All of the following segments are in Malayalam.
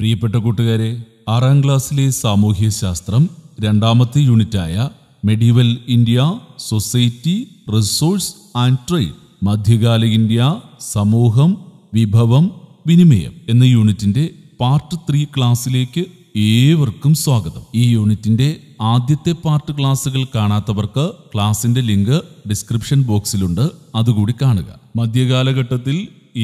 പ്രിയപ്പെട്ട കൂട്ടുകാരെ ആറാം ക്ലാസ്സിലെ സാമൂഹ്യശാസ്ത്രം രണ്ടാമത്തെ യൂണിറ്റായ medieval India society resource and trade മധ്യകാല ഇന്ത്യ സമൂഹം വിഭവം വിനിമയം എന്ന യൂണിറ്റിന്റെ പാർട്ട് ത്രീ ക്ലാസ്സിലേക്ക് ഏവർക്കും സ്വാഗതം ഈ യൂണിറ്റിന്റെ ആദ്യത്തെ പാർട്ട് ക്ലാസ്സുകൾ കാണാത്തവർക്ക് ക്ലാസിന്റെ ലിങ്ക് ഡിസ്ക്രിപ്ഷൻ ബോക്സിലുണ്ട് അതുകൂടി കാണുക മധ്യകാലഘട്ടത്തിൽ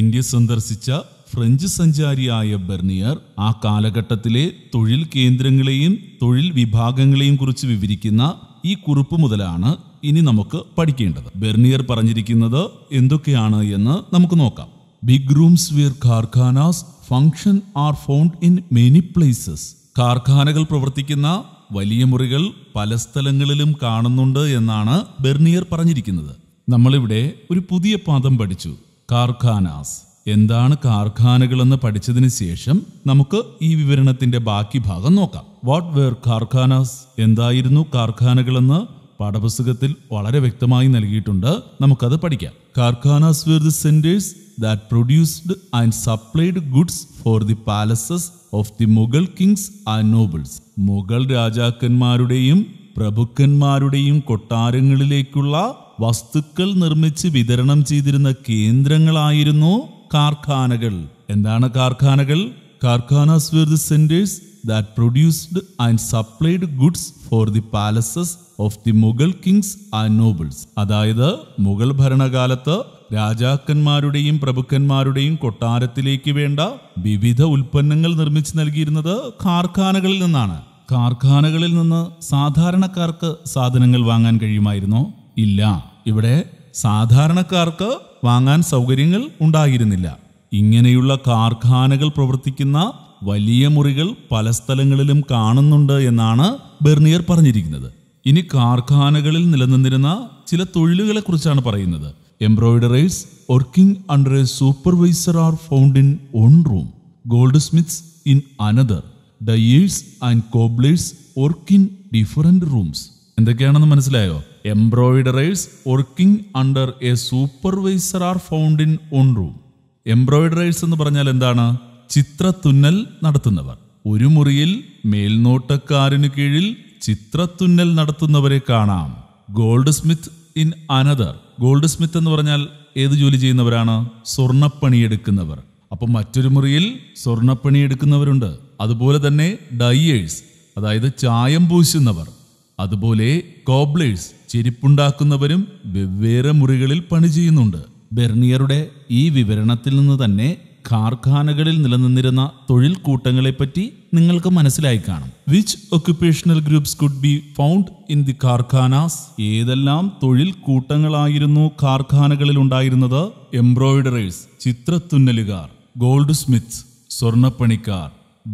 ഇന്ത്യ സന്ദർശിച്ച ഫ്രഞ്ച് സഞ്ചാരിയായ ബെർണിയർ ആ കാലഘട്ടത്തിലെ തൊഴിൽ കേന്ദ്രങ്ങളെയും തൊഴിൽ വിഭാഗങ്ങളെയും കുറിച്ച് വിവരിക്കുന്ന ഈ കുറിപ്പ് മുതലാണ് ഇനി നമുക്ക് പഠിക്കേണ്ടത് ബെർണിയർ പറഞ്ഞിരിക്കുന്നത് എന്തൊക്കെയാണ് എന്ന് നമുക്ക് നോക്കാം big rooms where karkhanas function are found in many places കാർഖാനകൾ പ്രവർത്തിക്കുന്ന വലിയ മുറികൾ പല സ്ഥലങ്ങളിലും കാണുന്നുണ്ട് എന്നാണ് ബെർണിയർ പറഞ്ഞിരിക്കുന്നത് നമ്മളിവിടെ ഒരു പുതിയ പാദം പഠിച്ചു കാർഖാനാസ് എന്താണ് കാർഖാനകളെന്ന് പഠിച്ചതിന് ശേഷം നമുക്ക് ഈ വിവരണത്തിന്റെ ബാക്കി ഭാഗം നോക്കാം വാട്ട് വേർ കാർഖാനാസ് എന്തായിരുന്നു കാർഖാനകളെന്ന് പാഠപുസ്തകത്തിൽ വളരെ വ്യക്തമായി നൽകിയിട്ടുണ്ട് നമുക്കത് പഠിക്കാം karkhanas were the centres that produced and supplied goods for the palaces of the Mughal kings and nobles Mughal രാജാക്കന്മാരുടെയും പ്രഭുക്കന്മാരുടെയും കൊട്ടാരങ്ങളിലേക്കുള്ള വസ്തുക്കൾ നിർമ്മിച്ച് വിതരണം ചെയ്തിരുന്ന കേന്ദ്രങ്ങളായിരുന്നു കാർഖാനകൾ എന്താണ് കാർഖാനകൾ karkhanas were the centres that produced and supplied goods for the palaces of the Mughal kings and nobles അതായത് മുഗൾ ഭരണകാലത്ത് രാജാക്കന്മാരുടെയും പ്രഭുക്കന്മാരുടെയും കൊട്ടാരത്തിലേക്ക് വേണ്ട വിവിധ ഉൽപ്പന്നങ്ങൾ നിർമ്മിച്ചു നൽകിയിരുന്നത് കാർഖാനകളിൽ നിന്നാണ് കാർഖാനകളിൽ നിന്ന് സാധാരണക്കാർക്ക് സാധനങ്ങൾ വാങ്ങാൻ കഴിയുമായിരുന്നോ ഇല്ല ഇവിടെ സാധാരണക്കാർക്ക് വാങ്ങാൻ സൗകര്യങ്ങൾ ഉണ്ടായിരുന്നില്ല ഇങ്ങനെയുള്ള കാർഖാനകൾ പ്രവർത്തിക്കുന്ന വലിയ മുറികൾ പല സ്ഥലങ്ങളിലും കാണുന്നുണ്ട് എന്നാണ് ബെർണിയർ പറഞ്ഞിരിക്കുന്നത് ഇനി കാർഖാനകളിൽ നിലനിന്നിരുന്ന ചില തൊഴിലുകളെ കുറിച്ചാണ് പറയുന്നത് embroiderers working under a supervisor are found in one room goldsmiths in another dyers and cobblers work in different rooms എന്തൊക്കെയാണെന്ന് മനസ്സിലായോ എംബ്രോയിഡറേഴ്സ് working under a supervisor are found in one room. എംബ്രോയിഡറേഴ്സ് എന്ന് പറഞ്ഞാൽ എന്താണ് ചിത്രത്തുന്നൽ നടത്തുന്നവർ ഒരു മുറിയിൽ മേൽനോട്ടക്കാരന് കീഴിൽ ചിത്രത്തുന്നൽ നടത്തുന്നവരെ കാണാം goldsmith in another goldsmith എന്ന് പറഞ്ഞാൽ ഏത് ജോലി ചെയ്യുന്നവരാണ് സ്വർണ്ണപ്പണിയെടുക്കുന്നവർ അപ്പം മറ്റൊരു മുറിയിൽ സ്വർണ്ണപ്പണിയെടുക്കുന്നവരുണ്ട് അതുപോലെ തന്നെ ഡയേഴ്സ് അതായത് ചായം പൂശുന്നവർ അതുപോലെ കോബ്ലേഴ്സ് ചെരിപ്പുണ്ടാക്കുന്നവരും വെവ്വേറെ മുറികളിൽ പണി ചെയ്യുന്നുണ്ട് ബെർണിയറുടെ ഈ വിവരണത്തിൽ നിന്ന് തന്നെ കാർഖാനകളിൽ നിലനിന്നിരുന്ന തൊഴിൽ കൂട്ടങ്ങളെപ്പറ്റി നിങ്ങൾക്ക് മനസ്സിലായി കാണും which occupational groups could be found in the karkhanas ഏതെല്ലാം തൊഴിൽ കൂട്ടങ്ങളായിരുന്നു കാർഖാനകളിൽ ഉണ്ടായിരുന്നത് എംബ്രോയിഡറേഴ്സ് ചിത്രത്തുന്നലുകാർ ഗോൾഡ് സ്മിത്ത്സ് സ്വർണ്ണപ്പണിക്കാർ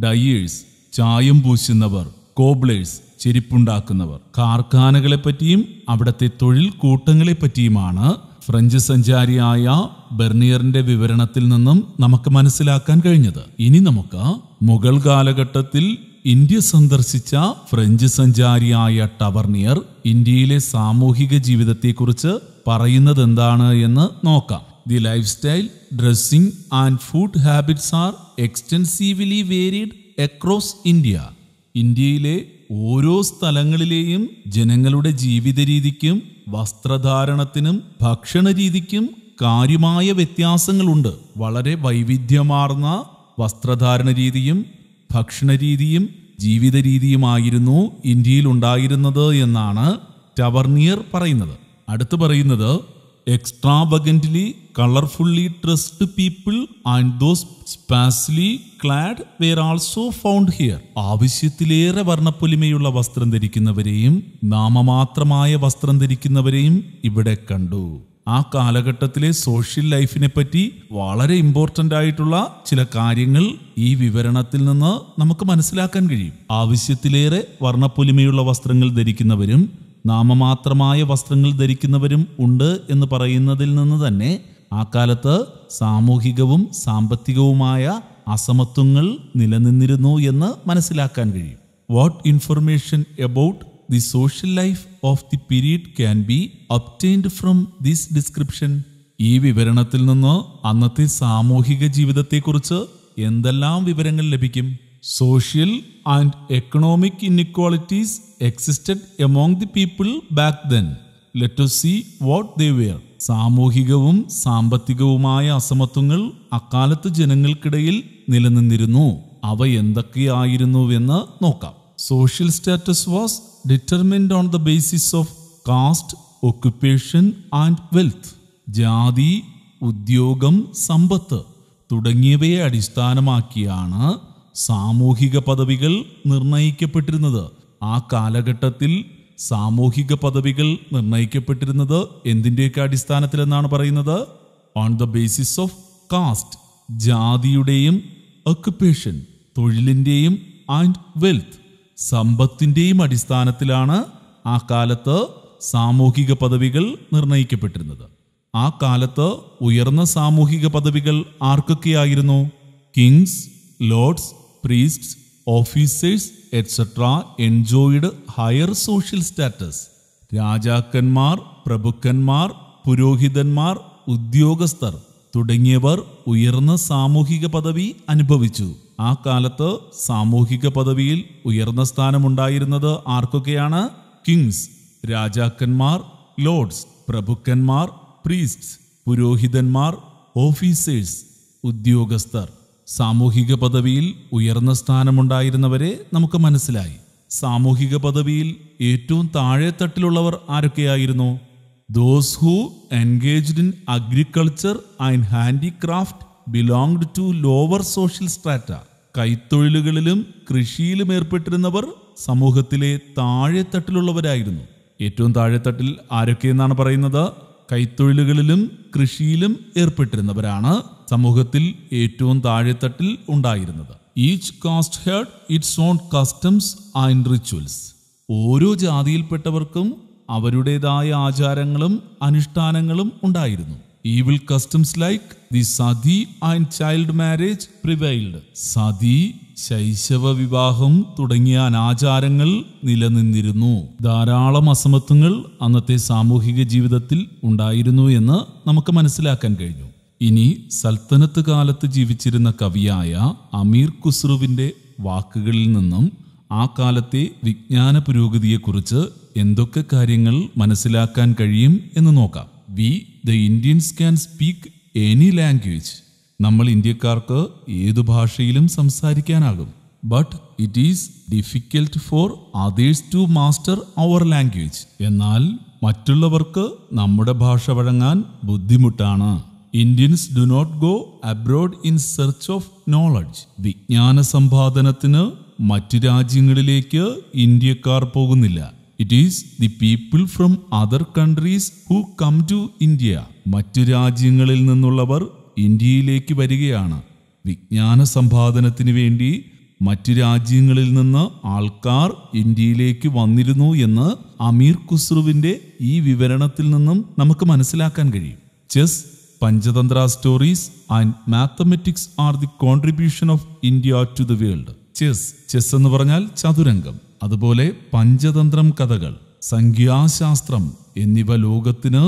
ഡയേഴ്സ് ചായം പൂശുന്നവർ കോബ്ലേഴ്സ് ചെരിപ്പുണ്ടാക്കുന്നവർ കാർഖാനകളെപ്പറ്റിയും അവിടുത്തെ തൊഴിൽ കൂട്ടങ്ങളെപ്പറ്റിയുമാണ് ഫ്രഞ്ച് സഞ്ചാരിയായ ബെർണിയറിന്റെ വിവരണത്തിൽ നിന്നും നമുക്ക് മനസ്സിലാക്കാൻ കഴിഞ്ഞത് ഇനി നമുക്ക് മുഗൾ കാലഘട്ടത്തിൽ ഇന്ത്യ സന്ദർശിച്ച ഫ്രഞ്ച് സഞ്ചാരിയായ ടവർണിയർ ഇന്ത്യയിലെ സാമൂഹിക ജീവിതത്തെക്കുറിച്ച് പറയുന്നത് എന്താണ് എന്ന് നോക്കാം the lifestyle dressing and food habits are extensively varied across India ഇന്ത്യയിലെ ഓരോ സ്ഥലങ്ങളിലെയും ജനങ്ങളുടെ ജീവിത രീതിക്കും വസ്ത്രധാരണത്തിനും ഭക്ഷണ രീതിക്കും കാര്യമായ വ്യത്യാസങ്ങളുണ്ട് വളരെ വൈവിധ്യമാർന്ന വസ്ത്രധാരണ രീതിയും ഭക്ഷണ രീതിയും ജീവിത രീതിയുമായിരുന്നു ഇന്ത്യയിൽ ഉണ്ടായിരുന്നത് എന്നാണ് ടവർണിയർ പറയുന്നത് അടുത്തു പറയുന്നത് extravagantly colourfully dressed people and those sparsely clad were also found here ആവശ്യത്തിലേറെ വർണ്ണപ്പൊലിമയുള്ള വസ്ത്രം ധരിക്കുന്നവരെയും നാമമാത്രമായ വസ്ത്രം ധരിക്കുന്നവരെയും ഇവിടെ കണ്ടു ആ കാലഘട്ടത്തിലെ സോഷ്യൽ ലൈഫിനെ പറ്റി വളരെ ഇമ്പോർട്ടൻ്റ് ആയിട്ടുള്ള ചില കാര്യങ്ങൾ ഈ വിവരണത്തിൽ നിന്ന് നമുക്ക് മനസ്സിലാക്കാൻ കഴിയും ആവശ്യത്തിലേറെ വർണ്ണപ്പൊലിമയുള്ള വസ്ത്രങ്ങൾ ധരിക്കുന്നവരും നാമമാത്രമായ വസ്ത്രങ്ങൾ ധരിക്കുന്നവരും ഉണ്ട് എന്ന് പറയുന്നതിൽ നിന്ന് തന്നെ ആ കാലത്ത് സാമൂഹികവും സാമ്പത്തികവുമായ അസമത്വങ്ങൾ നിലനിന്നിരുന്നു എന്ന് മനസ്സിലാക്കാൻ കഴിയും what information about the social life of the period can be obtained from this description ഈ വിവരണത്തിൽ നിന്ന് അന്നത്തെ സാമൂഹിക ജീവിതത്തെക്കുറിച്ച് എന്തെല്ലാം വിവരങ്ങൾ ലഭിക്കും social and economic inequalities existed among the people back then let see what what were സാമൂഹികവും സാമ്പത്തികവുമായ അസമത്വങ്ങൾ അക്കാലത്ത് ജനങ്ങൾക്കിടയിൽ നിലനിന്നിരുന്നു അവ എന്തൊക്കെയായിരുന്നുവെന്ന് നോക്കാം social status was determined on the basis of caste occupation and wealth ജാതി ഉദ്യോഗം സമ്പത്ത് തുടങ്ങിയവയെ അടിസ്ഥാനമാക്കിയാണ് സാമൂഹിക പദവികൾ നിർണയിക്കപ്പെട്ടിരുന്നത് ആ കാലഘട്ടത്തിൽ സാമൂഹിക പദവികൾ നിർണയിക്കപ്പെട്ടിരുന്നത് എന്തിൻ്റെയൊക്കെ എന്നാണ് പറയുന്നത് on the basis of caste ജാതിയുടെയും ഒക്കുപേഷൻ തൊഴിലിൻ്റെയും ആൻഡ് വെൽത്ത് സമ്പത്തിൻ്റെയും അടിസ്ഥാനത്തിലാണ് ആ കാലത്ത് സാമൂഹിക പദവികൾ നിർണയിക്കപ്പെട്ടിരുന്നത് ആ കാലത്ത് ഉയർന്ന സാമൂഹിക പദവികൾ ആർക്കൊക്കെയായിരുന്നു kings lords priests officers etc. enjoyed higher social status രാജാക്കന്മാർ പ്രഭുക്കന്മാർ പുരോഹിതന്മാർ ഉദ്യോഗസ്ഥർ തുടങ്ങിയവർ ഉയർന്ന സാമൂഹിക പദവി അനുഭവിച്ചു ആ കാലത്ത് സാമൂഹിക പദവിയിൽ ഉയർന്ന സ്ഥാനമുണ്ടായിരുന്നത് ആർക്കൊക്കെയാണ് കിങ്സ് രാജാക്കന്മാർ ലോർഡ്സ് പ്രഭുക്കന്മാർ പ്രീസ്റ്റ്സ് പുരോഹിതന്മാർ ഓഫീസേഴ്സ് ഉദ്യോഗസ്ഥർ സാമൂഹിക പദവിയിൽ ഉയർന്ന സ്ഥാനമുണ്ടായിരുന്നവരെ നമുക്ക് മനസ്സിലായി സാമൂഹിക പദവിയിൽ ഏറ്റവും താഴെത്തട്ടിലുള്ളവർ ആരൊക്കെയായിരുന്നു those who engaged in agriculture and handicraft belong to lower social strata കൈത്തൊഴിലുകളിലും കൃഷിയിലും ഏർപ്പെട്ടിരുന്നവർ സമൂഹത്തിലെ താഴെത്തട്ടിലുള്ളവരായിരുന്നു ഏറ്റവും താഴെത്തട്ടിൽ ആരൊക്കെയെന്നാണ് പറയുന്നത് കൈത്തൊഴിലുകളിലും കൃഷിയിലും ഏർപ്പെട്ടിരുന്നവരാണ് സമൂഹത്തിൽ ഏറ്റവും താഴെത്തട്ടിൽ ഉണ്ടായിരുന്നത് each caste had its own customs and rituals ഓരോ ജാതിയിൽപ്പെട്ടവർക്കും അവരുടേതായ ആചാരങ്ങളും അനുഷ്ഠാനങ്ങളും ഉണ്ടായിരുന്നു evil customs like the sati and child marriage prevailed sati ശൈശവ വിവാഹം തുടങ്ങിയ അനാചാരങ്ങൾ നിലനിന്നിരുന്നു ധാരാളം അസമത്വങ്ങൾ അന്നത്തെ സാമൂഹിക ജീവിതത്തിൽ ഉണ്ടായിരുന്നു എന്ന് നമുക്ക് മനസ്സിലാക്കാൻ കഴിഞ്ഞു ഇനി സൽത്തനത്ത് കാലത്ത് ജീവിച്ചിരുന്ന കവിയായ അമീർ ഖുസ്രുവിൻ്റെ വാക്കുകളിൽ നിന്നും ആ കാലത്തെ വിജ്ഞാന പുരോഗതിയെക്കുറിച്ച് എന്തൊക്കെ കാര്യങ്ങൾ മനസ്സിലാക്കാൻ കഴിയും എന്ന് നോക്കാം we the Indians can speak any language നമ്മൾ ഇന്ത്യക്കാർക്ക് ഏതു ഭാഷയിലും സംസാരിക്കാനാകും but it is difficult for others to master our language എന്നാൽ മറ്റുള്ളവർക്ക് നമ്മുടെ ഭാഷ വഴങ്ങാൻ ബുദ്ധിമുട്ടാണ് Indians do not go abroad in search of knowledge വിജ്ഞാന സമ്പാദനത്തിന് മറ്റു രാജ്യങ്ങളിലേക്ക് ഇന്ത്യക്കാർ പോകുന്നില്ല it is the people from other countries who come to India മറ്റു രാജ്യങ്ങളിൽ നിന്നുള്ളവർ ഇന്ത്യയിലേക്ക് വരികയാണ് വിജ്ഞാന സമ്പാദനത്തിന് വേണ്ടി മറ്റു രാജ്യങ്ങളിൽ നിന്ന് ആൾക്കാർ ഇന്ത്യയിലേക്ക് വന്നിരുന്നു എന്ന് അമീർ ഖുസ്രുവിന്റെ ഈ വിവരണത്തിൽ നിന്നും നമുക്ക് മനസ്സിലാക്കാൻ കഴിയും chess Panchatantra stories and mathematics are the contribution of India to the world chess chess എന്ന് പറഞ്ഞാൽ ചതുരംഗം അതുപോലെ പഞ്ചതന്ത്രം കഥകൾ സംഖ്യാശാസ്ത്രം എന്നിവ ലോകത്തിന്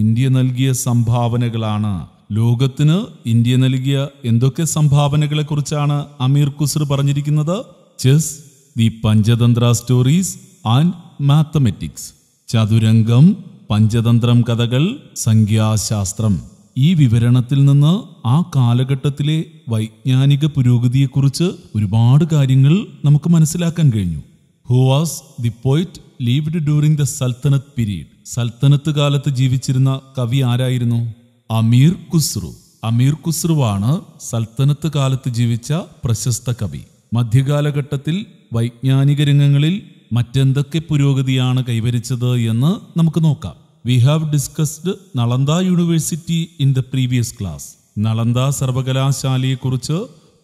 ഇന്ത്യ നൽകിയ സംഭാവനകളാണ് ലോകത്തിന് ഇന്ത്യ നൽകിയ എന്തൊക്കെ സംഭാവനകളെ കുറിച്ചാണ് അമീർ ഖുസർ പറഞ്ഞിരിക്കുന്നത് chess the Panchatantra stories and mathematics ചതുരംഗം പഞ്ചതന്ത്രം കഥകൾ സംഖ്യാശാസ്ത്രം ഈ വിവരണത്തിൽ നിന്ന് ആ കാലഘട്ടത്തിലെ വൈജ്ഞാനിക പുരോഗതിയെക്കുറിച്ച് ഒരുപാട് കാര്യങ്ങൾ നമുക്ക് മനസ്സിലാക്കാൻ കഴിഞ്ഞു who was the poet lived during the sultanate period sultanate കാലത്ത് ജീവിച്ചിരുന്ന കവി ആരായിരുന്നു അമീർ കുസ്രു അമീർ കുസ്രുവാണ് സൽത്തനത്ത് കാലത്ത് ജീവിച്ച പ്രശസ്ത കവി മധ്യകാലഘട്ടത്തിൽ വൈജ്ഞാനിക രംഗങ്ങളിൽ മറ്റെന്തൊക്കെ പുരോഗതിയാണ് കൈവരിച്ചത് എന്ന് നമുക്ക് നോക്കാം we have discussed Nalanda university in the previous class Nalanda സർവകലാശാലയെക്കുറിച്ച്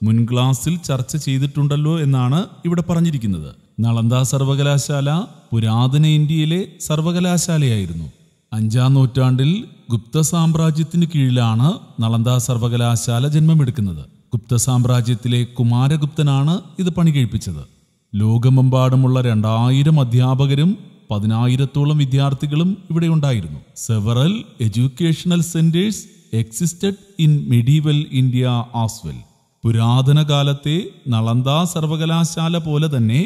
മുൻ ക്ലാസ്സിൽ ചർച്ച ചെയ്തിട്ടുണ്ടല്ലോ എന്നാണ് ഇവിടെ പറഞ്ഞിരിക്കുന്നത് നളന്ദ സർവകലാശാല പുരാതന ഇന്ത്യയിലെ സർവകലാശാലയായിരുന്നു അഞ്ചാം നൂറ്റാണ്ടിൽ ഗുപ്ത സാമ്രാജ്യത്തിന് കീഴിലാണ് നളന്ദ സർവകലാശാല ജന്മമെടുക്കുന്നത് ഗുപ്ത സാമ്രാജ്യത്തിലെ കുമാരഗുപ്തനാണ് ഇത് പണി കഴിപ്പിച്ചത് ലോകമെമ്പാടുമുള്ള രണ്ടായിരം അധ്യാപകരും പതിനായിരത്തോളം വിദ്യാർത്ഥികളും ഇവിടെ ഉണ്ടായിരുന്നു several educational centres existed in medieval India as well പുരാതന കാലത്തെ നളന്ദ സർവകലാശാല പോലെ തന്നെ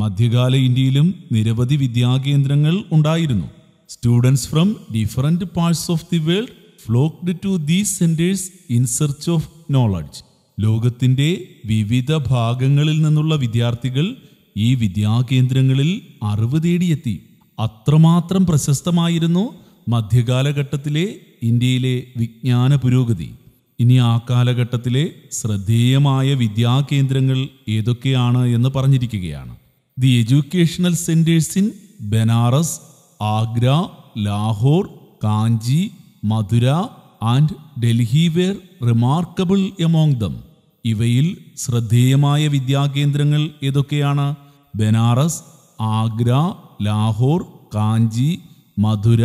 മധ്യകാല ഇന്ത്യയിലും നിരവധി വിദ്യാകേന്ദ്രങ്ങൾ ഉണ്ടായിരുന്നു students from different parts of the world flocked to these centres in search of knowledge ലോകത്തിൻ്റെ വിവിധ ഭാഗങ്ങളിൽ നിന്നുള്ള വിദ്യാർത്ഥികൾ ഈ വിദ്യാകേന്ദ്രങ്ങളിൽ അറിവ് തേടിയെത്തി അത്രമാത്രം പ്രശസ്തമായിരുന്നു മധ്യകാലഘട്ടത്തിലെ ഇന്ത്യയിലെ വിജ്ഞാന പുരോഗതി ഇനി ആ കാലഘട്ടത്തിലെ ശ്രദ്ധേയമായ വിദ്യാകേന്ദ്രങ്ങൾ ഏതൊക്കെയാണ് എന്ന് പറഞ്ഞിരിക്കുകയാണ് the educational centres in Banaras Agra Lahore Kanchi Madurai and Delhi were remarkable among them ഇവയിൽ ശ്രദ്ധേയമായ വിദ്യാകേന്ദ്രങ്ങൾ ഏതൊക്കെയാണ് Banaras Agra Lahore Kanchi Madurai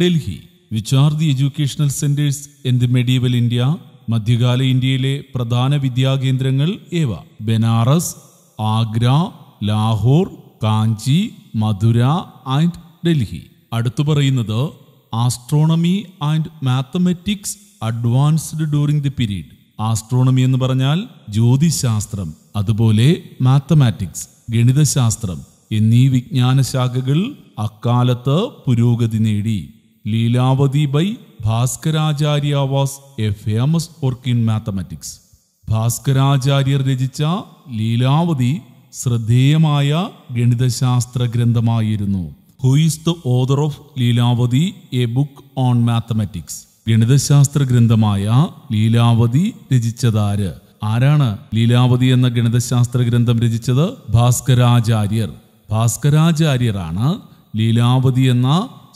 Delhi which are the educational centres in the medieval India മധ്യകാല ഇന്ത്യയിലെ പ്രധാന വിദ്യാകേന്ദ്രങ്ങൾ ഏവ ബനാറസ് ആഗ്ര ലാഹോർ കാഞ്ചി മധുര ആൻഡ് ഡൽഹി അടുത്തു പറയുന്നത് astronomy and mathematics advanced during the period astronomy എന്ന് പറഞ്ഞാൽ ജ്യോതിശാസ്ത്രം അതുപോലെ മാത്തമാറ്റിക്സ് ഗണിതശാസ്ത്രം എന്നീ വിജ്ഞാനശാഖകൾ അക്കാലത്ത് പുരോഗതി നേടി Lilavati by Bhaskaracharya was a famous work in mathematics ഭാസ്കരാചാര്യർ രചിച്ച ലീലാവതി ശ്രദ്ധേയമായ ഗണിതശാസ്ത്ര ഗ്രന്ഥമായിരുന്നു who is the author of Lilavati a book on mathematics ഗണിതശാസ്ത്ര ഗ്രന്ഥമായ ലീലാവതി രചിച്ചതാര് ആരാണ് ലീലാവതി എന്ന ഗണിതശാസ്ത്ര ഗ്രന്ഥം രചിച്ചത് ഭാസ്കരാചാര്യർ ഭാസ്കരാചാര്യരാണ് ലീലാവതി എന്ന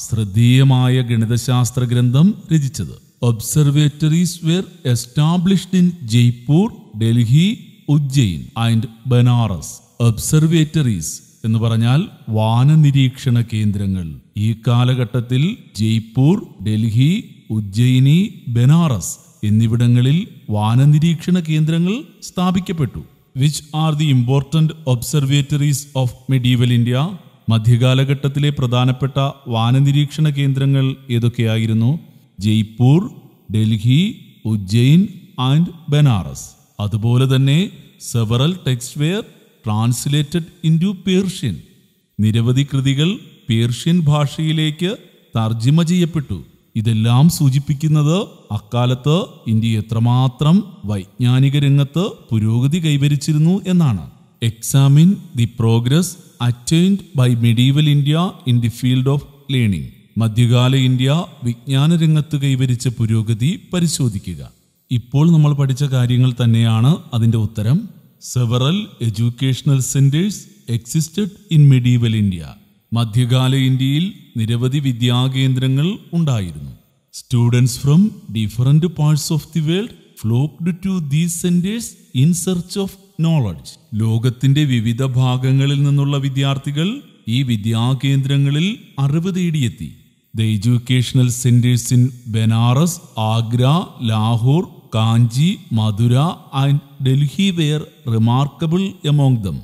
ശ്രദ്ധേയമായ ഗണിതശാസ്ത്ര ഗ്രന്ഥം രചിച്ചത് observatories were established in Jaipur Delhi Ujjain and Banaras observatories എന്ന് പറഞ്ഞാൽ വാനനിരീക്ഷണ കേന്ദ്രങ്ങൾ ഈ കാലഘട്ടത്തിൽ ജയ്പൂർ ഡൽഹി ഉജ്ജയിനി ബനാറസ് എന്നിവിടങ്ങളിൽ വാനനിരീക്ഷണ കേന്ദ്രങ്ങൾ സ്ഥാപിക്കപ്പെട്ടു which are the important observatories of medieval India മധ്യകാലഘട്ടത്തിലെ പ്രധാനപ്പെട്ട വാനനിരീക്ഷണ കേന്ദ്രങ്ങൾ ഏതൊക്കെയായിരുന്നു ജയ്പൂർ ഡൽഹി ഉജ്ജയിൻ ആൻഡ് ബനാറസ് അതുപോലെ തന്നെ several texts were translated into Persian നിരവധി കൃതികൾ പേർഷ്യൻ ഭാഷയിലേക്ക് തർജ്ജിമ ചെയ്യപ്പെട്ടു ഇതെല്ലാം സൂചിപ്പിക്കുന്നത് അക്കാലത്ത് ഇന്ത്യ എത്രമാത്രം വൈജ്ഞാനിക രംഗത്ത് പുരോഗതി കൈവരിച്ചിരുന്നു എന്നാണ് examine the progress attained by medieval India in the field of learning മധ്യകാല ഇന്ത്യ വിജ്ഞാന രംഗത്ത് കൈവരിച്ച പുരോഗതി പരിശോധിക്കുക ഇപ്പോൾ നമ്മൾ പഠിച്ച കാര്യങ്ങൾ തന്നെയാണ് അതിൻ്റെ ഉത്തരം several educational centres existed in medieval India മധ്യകാല ഇന്ത്യയിൽ നിരവധി വിദ്യാകേന്ദ്രങ്ങൾ ഉണ്ടായിരുന്നു students from different parts of the world flocked to these centres in search of knowledge ലോകത്തിന്റെ വിവിധ ഭാഗങ്ങളിൽ നിന്നുള്ള വിദ്യാർത്ഥികൾ ഈ വിദ്യാകേന്ദ്രങ്ങളിൽ അറിവ് തേടിയെത്തി the educational centres in Banaras Agra Lahore Kanchi Madurai and Delhi were remarkable among them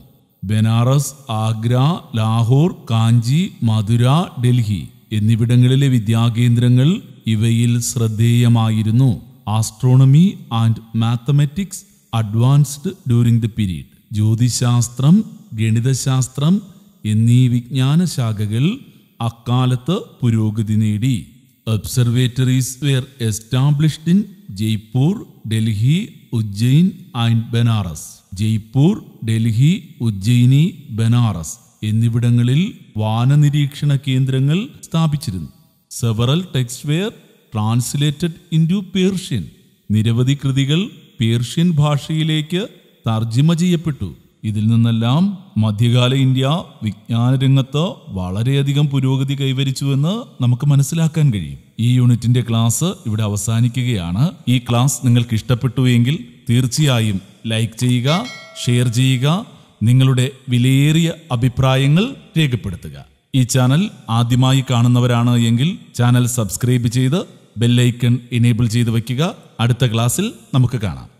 Banaras Agra Lahore Kanchi Madurai Delhi എന്നിവിടങ്ങളിലെ വിദ്യാകേന്ദ്രങ്ങൾ ഇവയിൽ ശ്രദ്ധേയമായിരുന്നു astronomy and mathematics advanced during the period ജ്യോതിശാസ്ത്രം ഗണിതശാസ്ത്രം എന്നീ വിജ്ഞാന ശാഖകൾ അക്കാലത്ത് പുരോഗതി നേടി observatories were established in Jaipur Delhi Ujjain and Banaras Jaipur Delhi Ujjaini Banaras എന്നിവിടങ്ങളിൽ വാനനിരീക്ഷണ കേന്ദ്രങ്ങൾ സ്ഥാപിച്ചിരുന്നു several text were translated into Persian നിരവധി കൃതികൾ പേർഷ്യൻ ഭാഷയിലേക്ക് തർജിമ ചെയ്യപ്പെട്ടു ഇതിൽ നിന്നെല്ലാം മധ്യകാല ഇന്ത്യ രംഗത്ത് വളരെയധികം പുരോഗതി കൈവരിച്ചുവെന്ന് നമുക്ക് മനസ്സിലാക്കാൻ കഴിയും ഈ യൂണിറ്റിന്റെ ക്ലാസ് ഇവിടെ അവസാനിക്കുകയാണ് ഈ ക്ലാസ് നിങ്ങൾക്ക് ഇഷ്ടപ്പെട്ടു തീർച്ചയായും ലൈക്ക് ചെയ്യുക ഷെയർ ചെയ്യുക നിങ്ങളുടെ വിലയേറിയ അഭിപ്രായങ്ങൾ രേഖപ്പെടുത്തുക ഈ ചാനൽ ആദ്യമായി കാണുന്നവരാണ് എങ്കിൽ ചാനൽ സബ്സ്ക്രൈബ് ചെയ്ത് ബെല്ലൈക്കൺ എനേബിൾ ചെയ്ത് വയ്ക്കുക അടുത്ത ക്ലാസ്സിൽ നമുക്ക് കാണാം